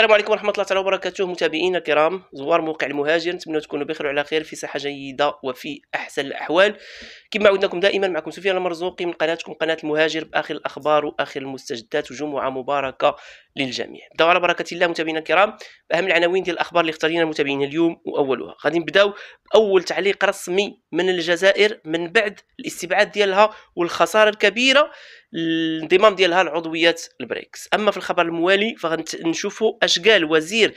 السلام عليكم ورحمه الله تعالى وبركاته متابعينا الكرام زوار موقع المهاجر نتمنى تكونوا بخير وعلى خير في صحه جيده وفي احسن الاحوال كما عودناكم دائما معكم سفيان المرزوقي من قناتكم قناه المهاجر باخر الاخبار واخر المستجدات وجمعه مباركه للجميع نبداو على بركه الله متابعينا الكرام باهم العناوين ديال الاخبار اللي اختارينا المتابعين اليوم واولها غادي نبداو باول تعليق رسمي من الجزائر من بعد الاستبعاد ديالها والخساره الكبيره الانضمام ديالها لعضويات البريكس اما في الخبر الموالي فغنشوفوا اش قال وزير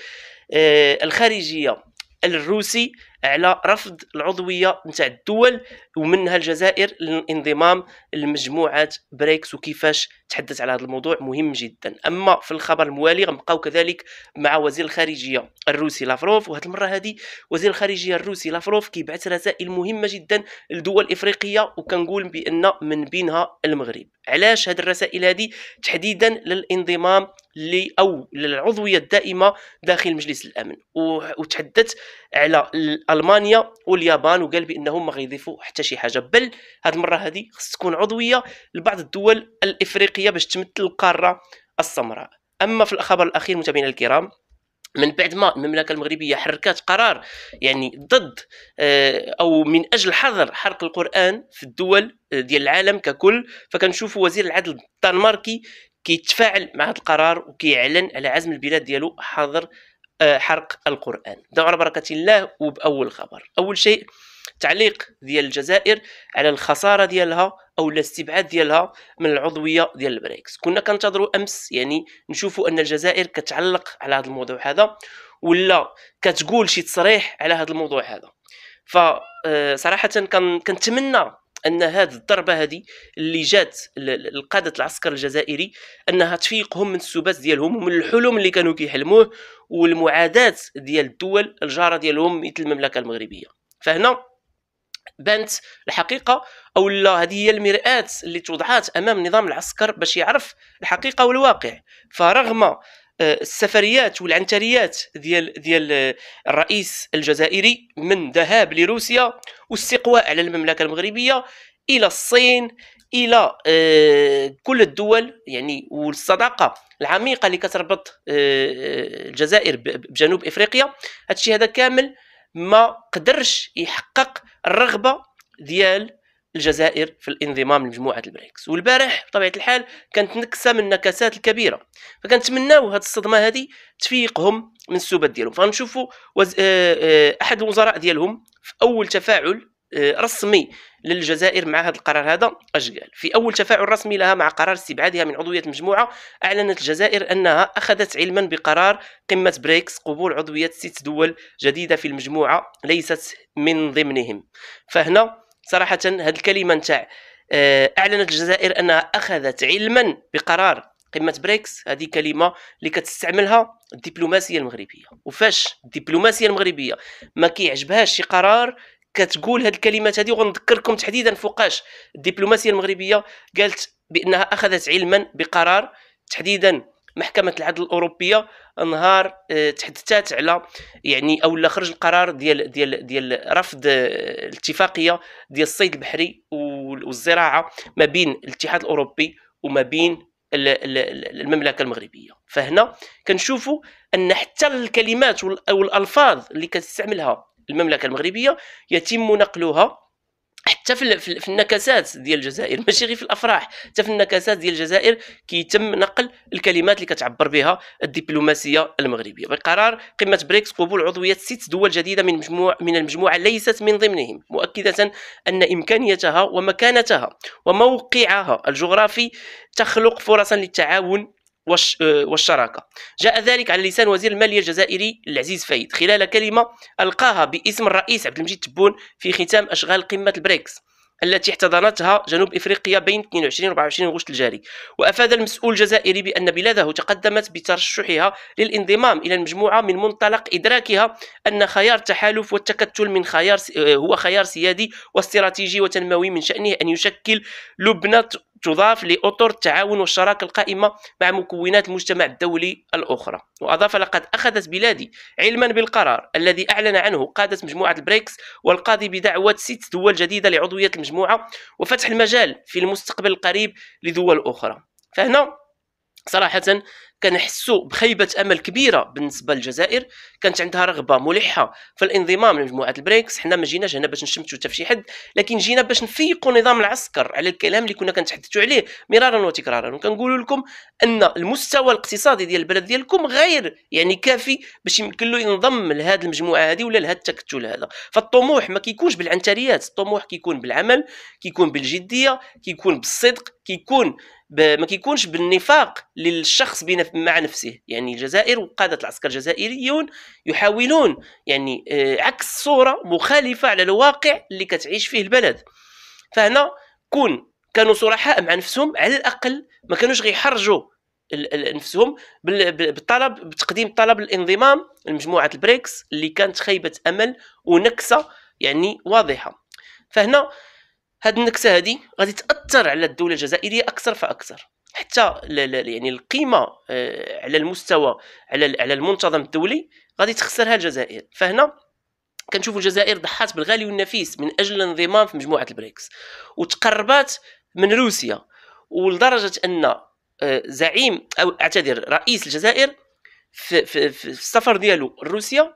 آه، الخارجيه الروسي على رفض العضويه نتاع الدول ومنها الجزائر للانضمام لمجموعه بريكس وكيفاش تحدث على هذا الموضوع مهم جدا اما في الخبر الموالي غنبقاو كذلك مع وزير الخارجيه الروسي لافروف وهذه المره هذه وزير الخارجيه الروسي لافروف كيبعث رسائل مهمه جدا لدول افريقيه وكنقول بان من بينها المغرب علاش هذه الرسائل هذه تحديدا للانضمام لي او للعضويه الدائمه داخل مجلس الامن وتحدث على المانيا واليابان وقال بانهم ما غيضيفوا حتى شي حاجه بل هذه المره هذه خص تكون عضويه لبعض الدول الافريقيه باش تمثل القاره السمراء اما في الخبر الاخير متابعينا الكرام من بعد ما المملكة المغربية حركت قرار يعني ضد آه، أو من أجل حظر حرق القرآن في الدول آه، ديال العالم ككل فكنشوفوا وزير العدل الدنماركي كيتفاعل مع هذا القرار وكيعلن على عزم البلاد ديالو حظر حرق القرآن دعوا على بركة الله وبأول خبر أول شيء تعليق ديال الجزائر على الخسارة ديالها أو الاستبعاد ديالها من العضوية ديال البريكس كنا كنتظروا أمس يعني نشوفوا أن الجزائر كتعلق على هذا الموضوع هذا ولا كتقول شي تصريح على هذا الموضوع هذا فصراحة آه، كنتمنى ان هذه الضربه هذه اللي جات لقاده العسكر الجزائري انها تفيقهم من السبات ديالهم ومن الحلم اللي كانوا كيحلموه والمعاداه ديال الدول الجاره ديالهم مثل المملكه المغربيه فهنا بانت الحقيقه او لا هذه هي المرآة اللي توضعات امام نظام العسكر باش يعرف الحقيقه والواقع فرغم آه، السفريات والعنتريات ديال ديال آه، الرئيس الجزائري من ذهاب لروسيا واستقواء على المملكه المغربيه الى الصين الى آه، كل الدول يعني والصداقه العميقه اللي كتربط الجزائر بجنوب افريقيا هادشي هذا كامل ما قدرش يحقق الرغبه ديال الجزائر في الانضمام لمجموعه البريكس والبارح بطبيعه الحال كانت نكسه من النكسات الكبيره فكنتمناو هذه الصدمه هذه تفيقهم من السبات ديالهم فنشوفوا وز... آه، آه، احد الوزراء ديالهم في اول تفاعل آه، رسمي للجزائر مع هذا القرار هذا اش قال في اول تفاعل رسمي لها مع قرار استبعادها من عضويه المجموعه اعلنت الجزائر انها اخذت علما بقرار قمه بريكس قبول عضويه ست دول جديده في المجموعه ليست من ضمنهم فهنا صراحه هذه الكلمه نتاع آه، اعلنت الجزائر انها اخذت علما بقرار قمه بريكس هذه كلمه اللي كتستعملها الدبلوماسيه المغربيه وفاش الدبلوماسيه المغربيه ما كيعجبهاش شي قرار كتقول هذه الكلمات هذه وغنذكركم تحديدا فوقاش الدبلوماسيه المغربيه قالت بانها اخذت علما بقرار تحديدا محكمه العدل الاوروبيه نهار آه، تحدثات على يعني اولا خرج القرار ديال ديال ديال رفض آه، الاتفاقيه ديال الصيد البحري والزراعه ما بين الاتحاد الاوروبي وما بين المملكه المغربيه فهنا كنشوفوا ان حتى الكلمات والالفاظ اللي كتستعملها المملكه المغربيه يتم نقلها حتى في, في النكسات ديال الجزائر ماشي غير في الافراح حتى في النكسات ديال الجزائر كيتم نقل الكلمات اللي كتعبر بها الدبلوماسيه المغربيه بقرار قمه بريكس قبول عضويه ست دول جديده من مجموع من المجموعه ليست من ضمنهم مؤكده ان امكانيتها ومكانتها وموقعها الجغرافي تخلق فرصا للتعاون آه، والشراكة جاء ذلك على لسان وزير المالية الجزائري العزيز فايد خلال كلمة ألقاها باسم الرئيس عبد المجيد تبون في ختام أشغال قمة البريكس التي احتضنتها جنوب افريقيا بين 22 و 24 غشت الجاري وافاد المسؤول الجزائري بان بلاده تقدمت بترشحها للانضمام الى المجموعه من منطلق ادراكها ان خيار التحالف والتكتل من خيار آه، هو خيار سيادي واستراتيجي وتنموي من شانه ان يشكل لبنه تضاف لأطر التعاون والشراكة القائمة مع مكونات المجتمع الدولي الأخرى وأضاف لقد أخذت بلادي علما بالقرار الذي أعلن عنه قادة مجموعة البريكس والقاضي بدعوة ست دول جديدة لعضوية المجموعة وفتح المجال في المستقبل القريب لدول أخرى فهنا صراحه كنحسوا بخيبه امل كبيره بالنسبه للجزائر كانت عندها رغبه ملحه في الانضمام لمجموعه البريكس حنا ما جيناش هنا باش نشمتوا حتى شي حد لكن جينا باش نفيقوا نظام العسكر على الكلام اللي كنا كنتحدثوا عليه مرارا وتكرارا وكنقولوا لكم ان المستوى الاقتصادي ديال البلد ديالكم غير يعني كافي باش يمكن له ينضم لهذه المجموعه هذه ولا لهذا التكتل هذا فالطموح ما كيكونش بالعنتريات الطموح كيكون بالعمل كيكون بالجديه كيكون بالصدق كيكون ما كيكونش بالنفاق للشخص مع نفسه يعني الجزائر وقادة العسكر الجزائريون يحاولون يعني آه، عكس صورة مخالفة على الواقع اللي كتعيش فيه البلد فهنا كون كانوا صرحاء مع نفسهم على الأقل ما كانوش غيحرجوا نفسهم بالطلب بتقديم طلب الانضمام لمجموعة البريكس اللي كانت خيبة أمل ونكسة يعني واضحة فهنا هاد النكته هادي غادي تاثر على الدوله الجزائريه اكثر فاكثر حتى يعني القيمه آه، على المستوى على على المنتظم الدولي غادي تخسرها الجزائر فهنا كنشوفوا الجزائر ضحات بالغالي والنفيس من اجل الانضمام في مجموعه البريكس وتقربات من روسيا ولدرجه ان آه، زعيم او اعتذر رئيس الجزائر في, في, في السفر ديالو لروسيا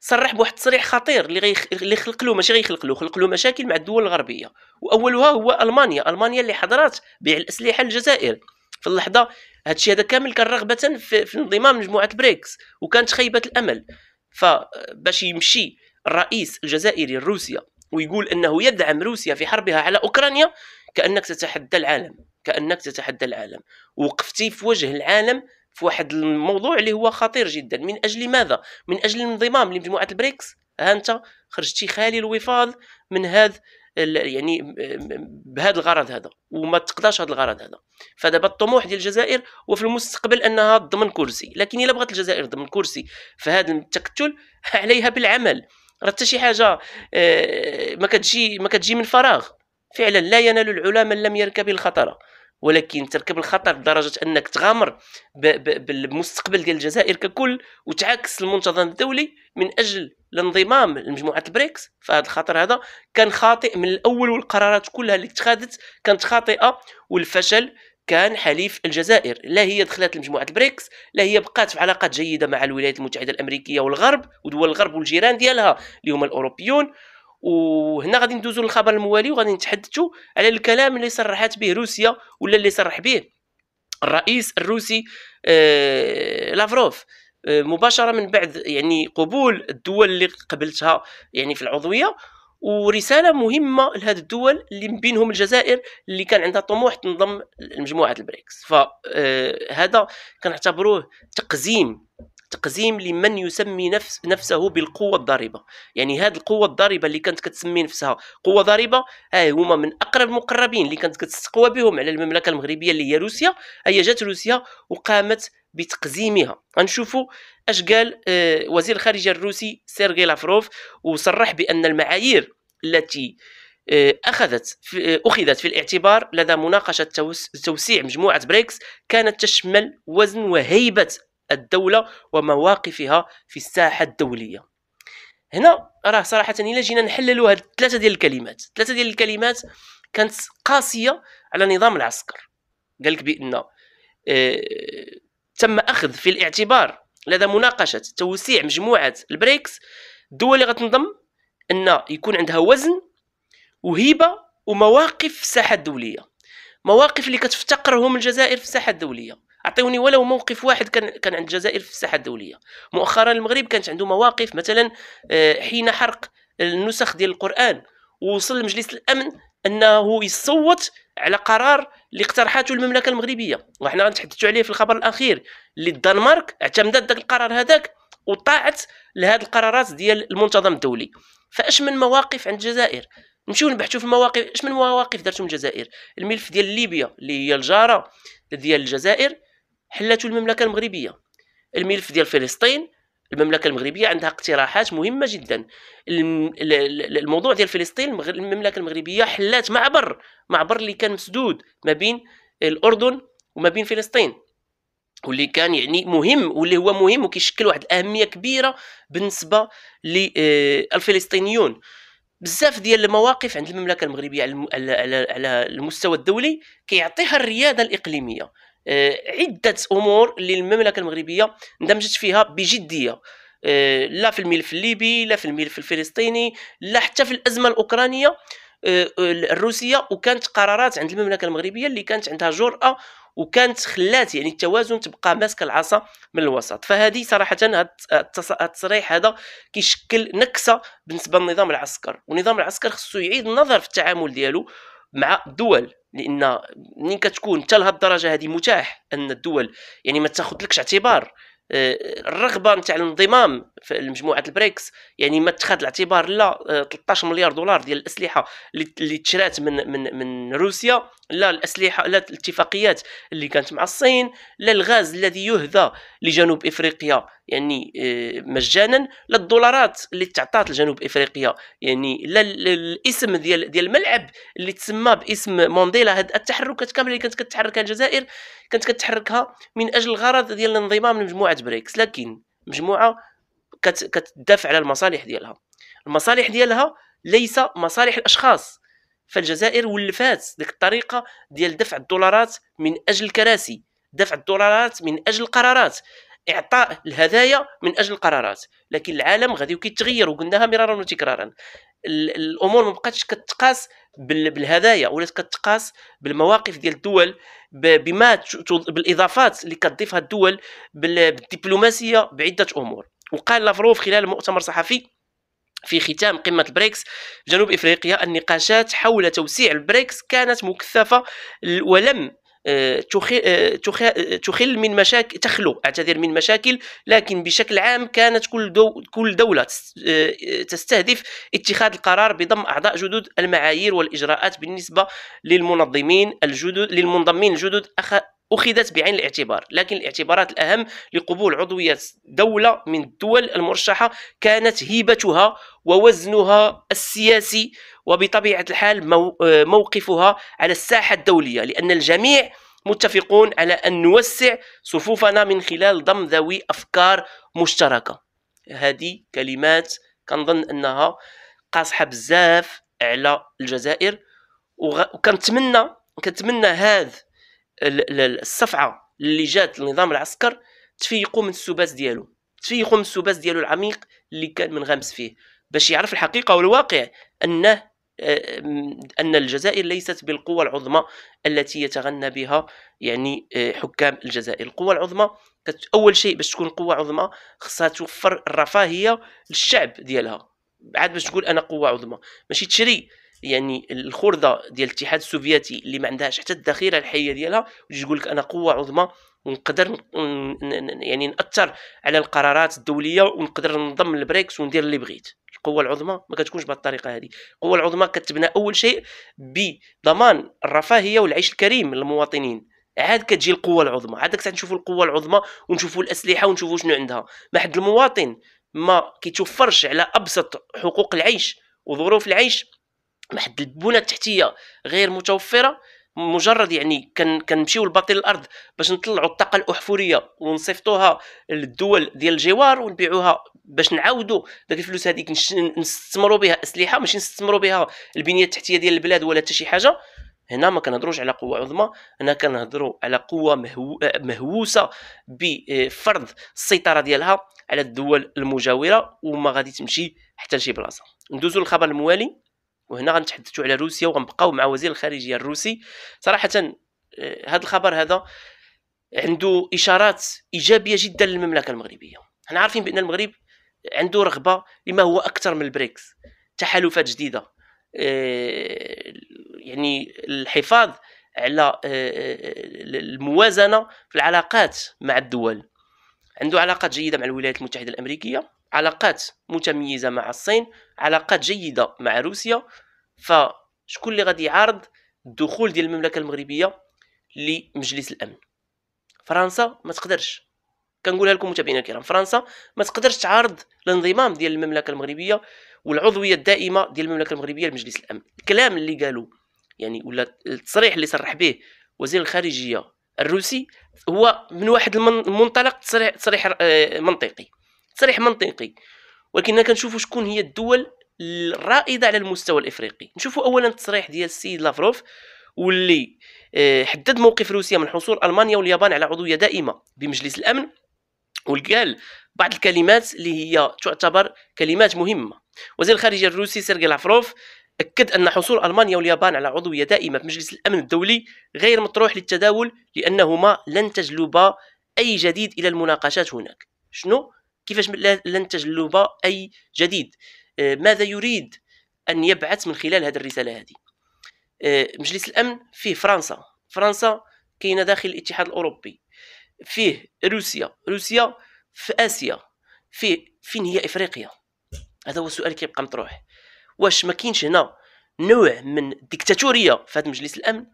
صرح بواحد التصريح خطير اللي غيخ... اللي خلق له ماشي غيخلق له خلق له مشاكل مع الدول الغربيه واولها هو المانيا المانيا اللي حضرات بيع الاسلحه للجزائر في اللحظه هادشي هذا كامل كان رغبه في, في انضمام مجموعه بريكس وكانت خيبه الامل فباش يمشي الرئيس الجزائري لروسيا ويقول انه يدعم روسيا في حربها على اوكرانيا كانك تتحدى العالم كانك تتحدى العالم وقفتي في وجه العالم في واحد الموضوع اللي هو خطير جدا من اجل ماذا من اجل الانضمام لمجموعه البريكس ها انت خرجتي خالي الوفاض من هذا يعني بهذا الغرض هذا وما تقدرش هذا الغرض هذا فدابا الطموح ديال الجزائر وفي المستقبل انها تضمن كرسي لكن الا بغات الجزائر تضمن كرسي في هذا التكتل عليها بالعمل راه حتى شي حاجه آه، ما كتجي ما كتجي من فراغ فعلا لا ينال العلا من لم يركب الخطره ولكن تركب الخطر لدرجه انك تغامر بالمستقبل ديال الجزائر ككل وتعاكس المنتظم الدولي من اجل الانضمام لمجموعه البريكس فهذا الخطر هذا كان خاطئ من الاول والقرارات كلها اللي اتخذت كانت خاطئه والفشل كان حليف الجزائر لا هي دخلت لمجموعه البريكس لا هي بقات في علاقات جيده مع الولايات المتحده الامريكيه والغرب ودول الغرب والجيران ديالها اللي هما الاوروبيون وهنا غادي ندوزو للخبر الموالي وغادي نتحدثوا على الكلام اللي صرحت به روسيا ولا اللي صرح به الرئيس الروسي آه لافروف آه، مباشره من بعد يعني قبول الدول اللي قبلتها يعني في العضويه ورساله مهمه لهذه الدول اللي من بينهم الجزائر اللي كان عندها طموح تنضم لمجموعه البريكس فهذا آه، كنعتبروه تقزيم تقزيم لمن يسمي نفس نفسه بالقوه الضاربه يعني هذه القوه الضاربه اللي كانت كتسمي نفسها قوه ضاربه هاي آه، هما من اقرب المقربين اللي كانت كتستقوى بهم على المملكه المغربيه اللي هي روسيا هي جات روسيا وقامت بتقزيمها غنشوفوا اش قال آه، وزير الخارجيه الروسي سيرغي لافروف وصرح بان المعايير التي آه، اخذت في اخذت في الاعتبار لدى مناقشه توسيع مجموعه بريكس كانت تشمل وزن وهيبه الدولة ومواقفها في الساحة الدولية هنا راه صراحة إلا جينا نحللوا هاد ثلاثة ديال الكلمات ثلاثة ديال الكلمات كانت قاسية على نظام العسكر قال لك بأن آه، تم أخذ في الاعتبار لدى مناقشة توسيع مجموعة البريكس الدول اللي غتنضم أن يكون عندها وزن وهيبة ومواقف في الساحة الدولية مواقف اللي كتفتقرهم الجزائر في الساحه الدوليه اعطيوني ولو موقف واحد كان كان عند الجزائر في الساحه الدوليه مؤخرا المغرب كانت عنده مواقف مثلا آه، حين حرق النسخ ديال القران ووصل لمجلس الامن انه يصوت على قرار اللي اقترحته المملكه المغربيه وحنا غنتحدثوا عليه في الخبر الاخير اللي الدنمارك اعتمدت ذاك القرار هذاك وطاعت لهذه القرارات ديال المنتظم الدولي فاش من مواقف عند الجزائر نمشيو نبحثوا في المواقف اش من مواقف درتهم الجزائر الملف ديال ليبيا اللي هي الجاره ديال الجزائر حلته المملكه المغربيه الملف ديال فلسطين المملكه المغربيه عندها اقتراحات مهمه جدا الموضوع ديال فلسطين المملكه المغربيه حلات معبر معبر اللي كان مسدود ما بين الاردن وما بين فلسطين واللي كان يعني مهم واللي هو مهم وكيشكل واحد الاهميه كبيره بالنسبه للفلسطينيون آه، بزاف ديال المواقف عند المملكه المغربيه على على المستوى الدولي كيعطيها الرياده الاقليميه آه، عده امور اللي المملكه المغربيه اندمجت فيها بجديه آه، لا في الملف الليبي لا في الملف الفلسطيني لا حتى في الازمه الاوكرانيه آه، الروسيه وكانت قرارات عند المملكه المغربيه اللي كانت عندها جراه وكانت خلات يعني التوازن تبقى ماسكه العصا من الوسط فهذه صراحه هذا التصريح هذا كيشكل نكسه بالنسبه للنظام العسكر والنظام العسكر خصو يعيد النظر في التعامل ديالو مع الدول لان منين كتكون حتى لهاد الدرجه هذه متاح ان الدول يعني ما تاخذلكش اعتبار آه، الرغبه نتاع الانضمام في مجموعه البريكس يعني ما اتخذ الاعتبار لا 13 آه، مليار دولار ديال الاسلحه اللي تشرات من من من روسيا لا الاسلحه لا الاتفاقيات اللي كانت مع الصين لا الغاز الذي يهدى لجنوب افريقيا يعني آه، مجانا لا الدولارات اللي تعطات لجنوب افريقيا يعني لا الاسم ديال ديال الملعب اللي تسمى باسم مونديلا هاد التحركات كامله اللي كانت كتحركها الجزائر كانت كتحركها من اجل الغرض ديال الانضمام لمجموعه بريكس لكن مجموعه كتدافع على المصالح ديالها المصالح ديالها ليس مصالح الاشخاص فالجزائر ولفات ديك الطريقه ديال دفع الدولارات من اجل الكراسي دفع الدولارات من اجل القرارات اعطاء الهدايا من اجل القرارات لكن العالم غادي كيتغير وقلناها مرارا وتكرارا الامور ما بقاتش كتقاس بالهدايا ولات كتقاس بالمواقف ديال الدول بما بالاضافات اللي كتضيفها الدول بالدبلوماسيه بعده امور وقال لافروف خلال مؤتمر صحفي في ختام قمة البريكس جنوب إفريقيا النقاشات حول توسيع البريكس كانت مكثفة ولم آه، آه، تخل من مشاكل تخلو اعتذر من مشاكل لكن بشكل عام كانت كل كل دولة آه، تستهدف اتخاذ القرار بضم اعضاء جدد المعايير والاجراءات بالنسبة للمنظمين الجدد للمنضمين الجدد أخذت بعين الاعتبار لكن الاعتبارات الأهم لقبول عضوية دولة من الدول المرشحة كانت هيبتها ووزنها السياسي وبطبيعة الحال موقفها على الساحة الدولية لأن الجميع متفقون على أن نوسع صفوفنا من خلال ضم ذوي أفكار مشتركة هذه كلمات كنظن أنها قاصحة بزاف على الجزائر وكنتمنى كنتمنى هذا الصفعه اللي جات للنظام العسكر تفيقوا من السباس ديالو تفيقوا من السباس ديالو العميق اللي كان منغمس فيه باش يعرف الحقيقه والواقع انه آه، ان الجزائر ليست بالقوة العظمى التي يتغنى بها يعني آه، حكام الجزائر القوة العظمى اول شيء باش تكون قوة عظمى خصها توفر الرفاهية للشعب ديالها عاد باش تقول انا قوة عظمى ماشي تشري يعني الخرده ديال الاتحاد السوفيتي اللي ما عندهاش حتى الذخيره الحيه ديالها وتجي تقول لك انا قوه عظمى ونقدر يعني ناثر على القرارات الدوليه ونقدر نضم البريكس وندير اللي بغيت القوه العظمى ما كتكونش بهذه الطريقه هذه القوه العظمى كتبنى اول شيء بضمان الرفاهيه والعيش الكريم للمواطنين عاد كتجي القوه العظمى عاد كتشوفوا نشوفوا القوه العظمى ونشوفوا الاسلحه ونشوفوا شنو عندها ما حد المواطن ما كيتوفرش على ابسط حقوق العيش وظروف العيش واحد البنى التحتيه غير متوفره مجرد يعني كنمشيو لباطن الارض باش نطلعوا الطاقه الاحفوريه ونصيفطوها للدول ديال الجوار ونبيعوها باش نعاودوا داك الفلوس هذيك نستثمروا بها اسلحه ماشي نستثمروا بها البنيه التحتيه ديال البلاد ولا حتى شي حاجه هنا ما كنهضروش على قوه عظمى هنا كنهضروا على قوه مهو... مهووسه بفرض السيطره ديالها على الدول المجاوره وما غادي تمشي حتى لشي بلاصه ندوزو للخبر الموالي وهنا غنتحدثوا على روسيا وغنبقاو مع وزير الخارجيه الروسي صراحه هذا آه، الخبر هذا عنده اشارات ايجابيه جدا للمملكه المغربيه حنا عارفين بان المغرب عنده رغبه لما هو اكثر من البريكس تحالفات جديده آه، يعني الحفاظ على آه، الموازنه في العلاقات مع الدول عنده علاقات جيده مع الولايات المتحده الامريكيه علاقات متميزه مع الصين علاقات جيده مع روسيا فشكون اللي غادي يعارض الدخول ديال المملكه المغربيه لمجلس الامن فرنسا ما تقدرش كنقولها لكم متابعينا الكرام فرنسا ما تقدرش تعارض الانضمام ديال المملكه المغربيه والعضويه الدائمه ديال المملكه المغربيه لمجلس الامن الكلام اللي قالوا يعني ولا التصريح اللي صرح به وزير الخارجيه الروسي هو من واحد المنطلق تصريح آه، منطقي تصريح منطقي ولكننا كنشوفوا شكون هي الدول الرائده على المستوى الافريقي نشوفوا اولا التصريح ديال السيد لافروف واللي آه، حدد موقف روسيا من حصول المانيا واليابان على عضويه دائمه بمجلس الامن وقال بعض الكلمات اللي هي تعتبر كلمات مهمه وزير الخارجيه الروسي سيرجي لافروف أكد أن حصول ألمانيا واليابان على عضوية دائمة في مجلس الأمن الدولي غير مطروح للتداول لأنهما لن تجلبا أي جديد إلى المناقشات هناك شنو كيفاش لن تجلب أي جديد آه، ماذا يريد أن يبعث من خلال هذه الرسالة هذه آه، مجلس الأمن فيه فرنسا فرنسا كاينة داخل الاتحاد الأوروبي فيه روسيا روسيا في آسيا فيه فين هي إفريقيا هذا هو السؤال كيبقى مطروح واش ما كاينش هنا نوع من الديكتاتوريه في هذا مجلس الامن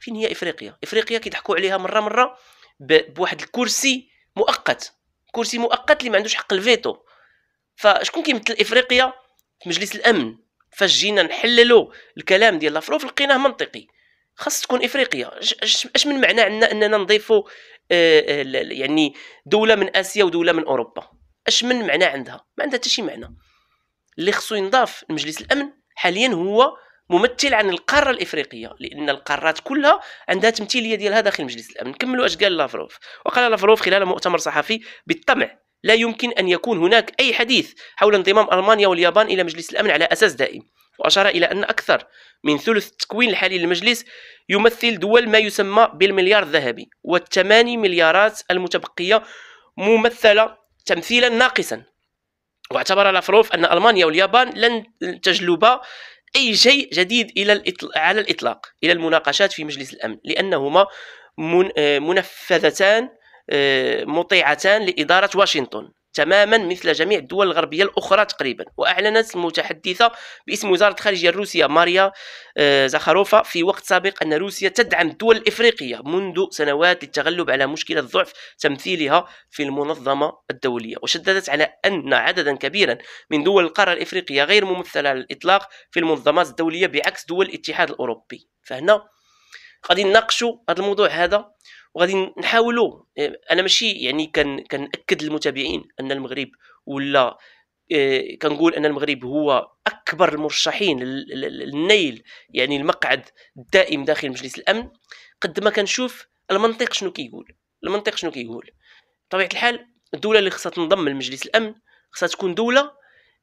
فين هي افريقيا افريقيا كيضحكوا عليها مره مره بواحد الكرسي مؤقت كرسي مؤقت اللي ما عندوش حق الفيتو فشكون كيمثل افريقيا في مجلس الامن فاش جينا نحللوا الكلام ديال لافروف لقيناه منطقي خاص تكون افريقيا اش من معنى عندنا اننا نضيفوا آه، آه، يعني دوله من اسيا ودوله من اوروبا اش من معنى عندها ما عندها حتى شي معنى اللي خصو ينضاف لمجلس الامن حاليا هو ممثل عن القاره الافريقيه لان القارات كلها عندها تمثيليه ديالها داخل مجلس الامن نكملوا اش قال لافروف وقال لافروف خلال مؤتمر صحفي بالطمع لا يمكن ان يكون هناك اي حديث حول انضمام المانيا واليابان الى مجلس الامن على اساس دائم واشار الى ان اكثر من ثلث التكوين الحالي للمجلس يمثل دول ما يسمى بالمليار الذهبي والثماني مليارات المتبقيه ممثله تمثيلا ناقصا واعتبر لافروف ان المانيا واليابان لن تجلب اي شيء جديد الى الإطلاق على الى المناقشات في مجلس الامن لانهما آه، منفذتان آه، مطيعتان لاداره واشنطن تماما مثل جميع الدول الغربية الأخرى تقريبا وأعلنت المتحدثة باسم وزارة الخارجية الروسية ماريا آه، زخاروفا في وقت سابق أن روسيا تدعم الدول الإفريقية منذ سنوات للتغلب على مشكلة ضعف تمثيلها في المنظمة الدولية وشددت على أن عددا كبيرا من دول القارة الإفريقية غير ممثلة على الإطلاق في المنظمات الدولية بعكس دول الاتحاد الأوروبي فهنا غادي نناقشوا هذا الموضوع هذا وغادي نحاولوا آه، انا ماشي يعني كان كناكد للمتابعين ان المغرب ولا آه، كنقول ان المغرب هو اكبر المرشحين للنيل يعني المقعد الدائم داخل مجلس الامن قد ما كنشوف المنطق شنو كيقول المنطق شنو كيقول بطبيعه الحال الدوله اللي خصها تنضم لمجلس الامن خصها تكون دوله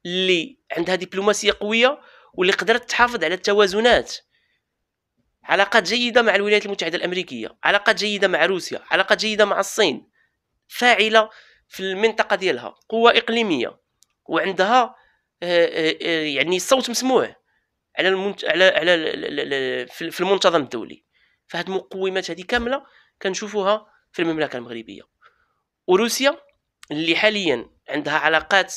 اللي عندها دبلوماسيه قويه واللي قدرت تحافظ على التوازنات علاقات جيدة مع الولايات المتحدة الأمريكية علاقات جيدة مع روسيا علاقات جيدة مع الصين فاعلة في المنطقة ديالها قوة إقليمية وعندها آه، آه، آه، يعني صوت مسموع على المنت... على على في المنتظم الدولي فهاد المقومات هذه كامله كنشوفوها في المملكه المغربيه وروسيا اللي حاليا عندها علاقات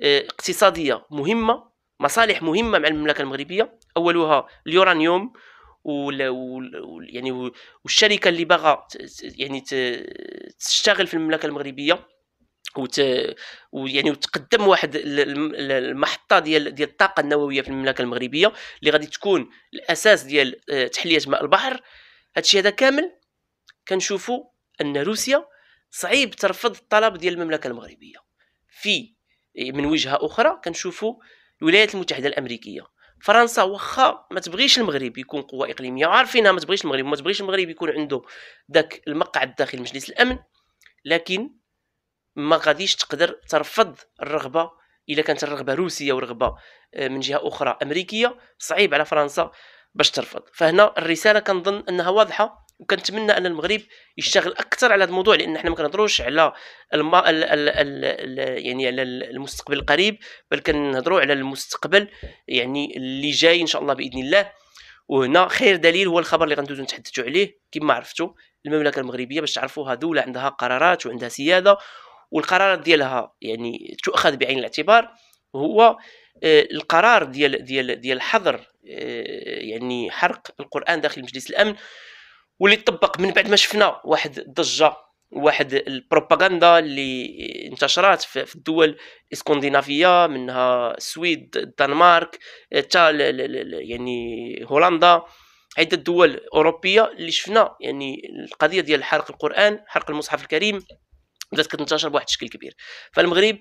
اقتصاديه مهمه مصالح مهمه مع المملكه المغربيه اولها اليورانيوم ولا يعني والشركه اللي باغا يعني تشتغل في المملكه المغربيه وت... ويعني وتقدم واحد المحطه ديال ديال الطاقه النوويه في المملكه المغربيه اللي غادي تكون الاساس ديال آه، تحليه ماء البحر هادشي هذا كامل كنشوفوا ان روسيا صعيب ترفض الطلب ديال المملكه المغربيه في من وجهه اخرى كنشوفوا الولايات المتحده الامريكيه فرنسا واخا ما تبغيش المغرب يكون قوه اقليميه عارفينها ما تبغيش المغرب ما تبغيش المغرب يكون عنده داك المقعد داخل مجلس الامن لكن ما غاديش تقدر ترفض الرغبه الا كانت الرغبه روسيه ورغبه آه، من جهه اخرى امريكيه صعيب على فرنسا باش ترفض فهنا الرساله كنظن انها واضحه وكنتمنى ان المغرب يشتغل اكثر على هذا الموضوع لان احنا ما كنهضروش على الم... ال... ال... ال... يعني على المستقبل القريب بل كنهضروا على المستقبل يعني اللي جاي ان شاء الله باذن الله وهنا خير دليل هو الخبر اللي غندوزو نتحدثوا عليه كما عرفتوا المملكه المغربيه باش تعرفوها دوله عندها قرارات وعندها سياده والقرارات ديالها يعني تؤخذ بعين الاعتبار هو آه، القرار ديال ديال ديال حظر آه، يعني حرق القران داخل مجلس الامن واللي طبق من بعد ما شفنا واحد الضجه واحد البروباغندا اللي انتشرات في الدول الاسكندنافيه منها السويد الدنمارك حتى يعني هولندا عده دول اوروبيه اللي شفنا يعني القضيه ديال حرق القران حرق المصحف الكريم بدات كتنتشر بواحد الشكل كبير فالمغرب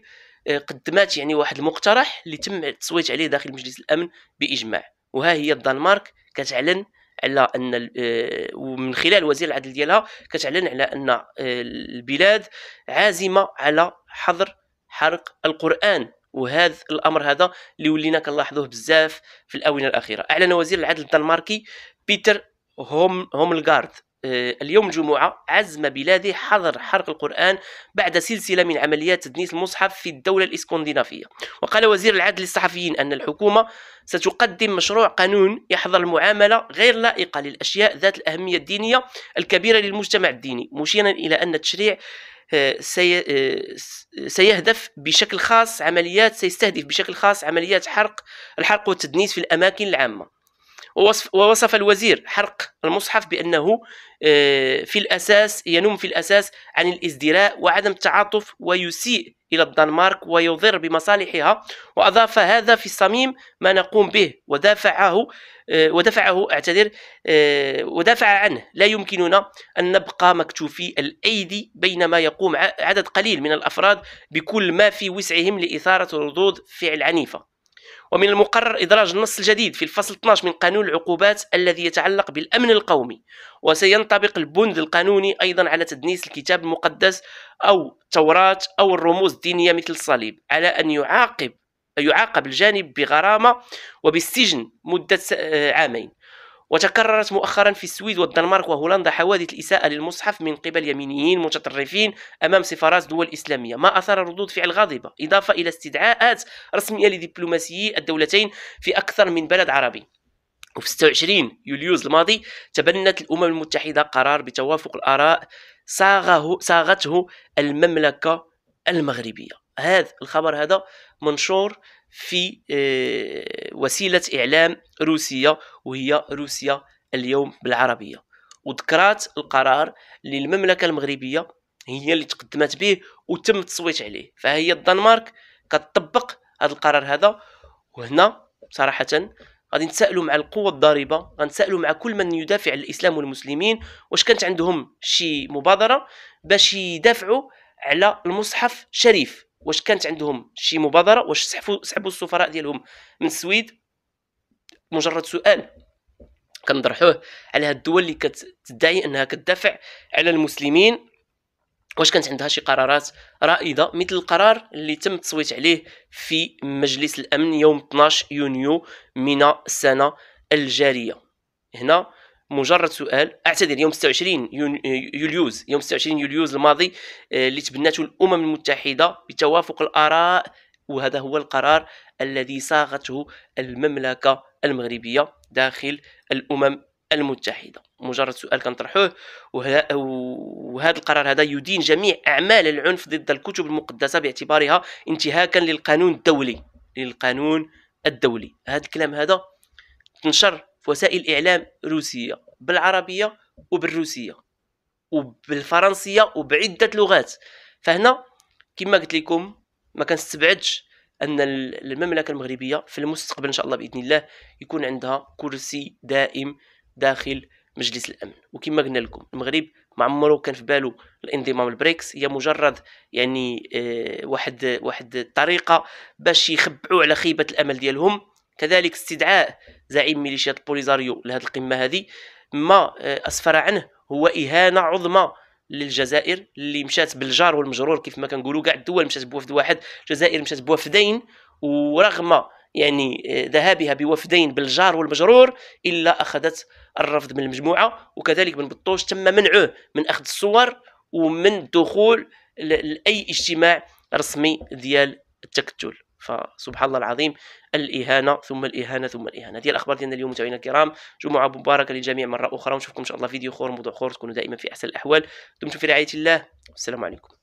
آه، قدمات يعني واحد المقترح اللي تم التصويت عليه داخل مجلس الامن باجماع وها هي الدنمارك كتعلن على ان آه، ومن خلال وزير العدل ديالها كتعلن على ان آه، البلاد عازمه على حظر حرق القران وهذا الامر هذا اللي ولينا كنلاحظوه بزاف في الاونه الاخيره اعلن وزير العدل الدنماركي بيتر هوم هوملغارد آه، اليوم جمعة عزم بلاده حظر حرق القرآن بعد سلسلة من عمليات تدنيس المصحف في الدولة الإسكندنافية وقال وزير العدل للصحفيين أن الحكومة ستقدم مشروع قانون يحظر المعاملة غير لائقة للأشياء ذات الأهمية الدينية الكبيرة للمجتمع الديني مشيرا إلى أن التشريع آه، آه، سيهدف بشكل خاص عمليات سيستهدف بشكل خاص عمليات حرق الحرق والتدنيس في الأماكن العامة ووصف, ووصف الوزير حرق المصحف بأنه آه، في الأساس ينم في الأساس عن الازدراء وعدم التعاطف ويسيء إلى الدنمارك ويضر بمصالحها وأضاف هذا في الصميم ما نقوم به ودافعه آه، ودفعه أعتذر آه، ودافع عنه لا يمكننا أن نبقى مكتوفي الأيدي بينما يقوم عدد قليل من الأفراد بكل ما في وسعهم لإثارة ردود فعل عنيفة ومن المقرر إدراج النص الجديد في الفصل 12 من قانون العقوبات الذي يتعلق بالأمن القومي وسينطبق البند القانوني أيضا على تدنيس الكتاب المقدس أو التوراة أو الرموز الدينية مثل الصليب على أن يعاقب يعاقب الجانب بغرامة وبالسجن مدة آه، عامين وتكررت مؤخرا في السويد والدنمارك وهولندا حوادث الإساءة للمصحف من قبل يمينيين متطرفين أمام سفارات دول إسلامية ما أثار ردود فعل غاضبة إضافة إلى استدعاءات رسمية لدبلوماسيي الدولتين في أكثر من بلد عربي وفي 26 يوليوز الماضي تبنت الأمم المتحدة قرار بتوافق الآراء صاغه صاغته المملكة المغربية هذا الخبر هذا منشور في آه، وسيلة إعلام روسية وهي روسيا اليوم بالعربية وذكرات القرار للمملكة المغربية هي اللي تقدمت به وتم التصويت عليه فهي الدنمارك كتطبق هذا القرار هذا وهنا صراحة غادي نتسائلوا مع القوة الضاربة غنتسائلوا مع كل من يدافع عن الإسلام والمسلمين واش كانت عندهم شي مبادرة باش يدافعوا على المصحف شريف واش كانت عندهم شي مبادره واش سحبوا سحبوا السفراء ديالهم من السويد مجرد سؤال كنطرحوه على هاد الدول اللي كتدعي انها كتدافع على المسلمين واش كانت عندها شي قرارات رائده مثل القرار اللي تم التصويت عليه في مجلس الامن يوم 12 يونيو من السنه الجاريه هنا مجرد سؤال اعتذر يوم 26 آه، يوليوز يوم 26 يوليوز الماضي آه، اللي تبناته الامم المتحده بتوافق الاراء وهذا هو القرار الذي صاغته المملكه المغربيه داخل الامم المتحده مجرد سؤال كنطرحوه وهذا القرار هذا يدين جميع اعمال العنف ضد الكتب المقدسه باعتبارها انتهاكا للقانون الدولي للقانون الدولي هذا الكلام هذا تنشر في وسائل إعلام روسية بالعربية وبالروسية وبالفرنسية وبعدة لغات فهنا كما قلت لكم ما كنستبعدش ان المملكه المغربيه في المستقبل ان شاء الله باذن الله يكون عندها كرسي دائم داخل مجلس الامن وكما قلنا لكم المغرب ما عمره كان في بالو الانضمام البريكس هي مجرد يعني آه، واحد واحد الطريقه باش يخبعوا على خيبه الامل ديالهم كذلك استدعاء زعيم ميليشيات البوليزاريو لهذه القمه هذه ما آه، اسفر عنه هو اهانه عظمى للجزائر اللي مشات بالجار والمجرور كيف ما كنقولوا كاع الدول مشات بوفد واحد الجزائر مشات بوفدين ورغم يعني آه، ذهابها بوفدين بالجار والمجرور الا اخذت الرفض من المجموعه وكذلك بن بطوش تم منعه من اخذ الصور ومن الدخول لاي اجتماع رسمي ديال التكتل فسبحان الله العظيم الاهانه ثم الاهانه ثم الاهانه هذه الاخبار ديالنا اليوم متابعينا الكرام جمعه مباركه للجميع مره اخرى ونشوفكم ان شاء الله فيديو اخر موضوع اخر تكونوا دائما في احسن الاحوال دمتم في رعايه الله والسلام عليكم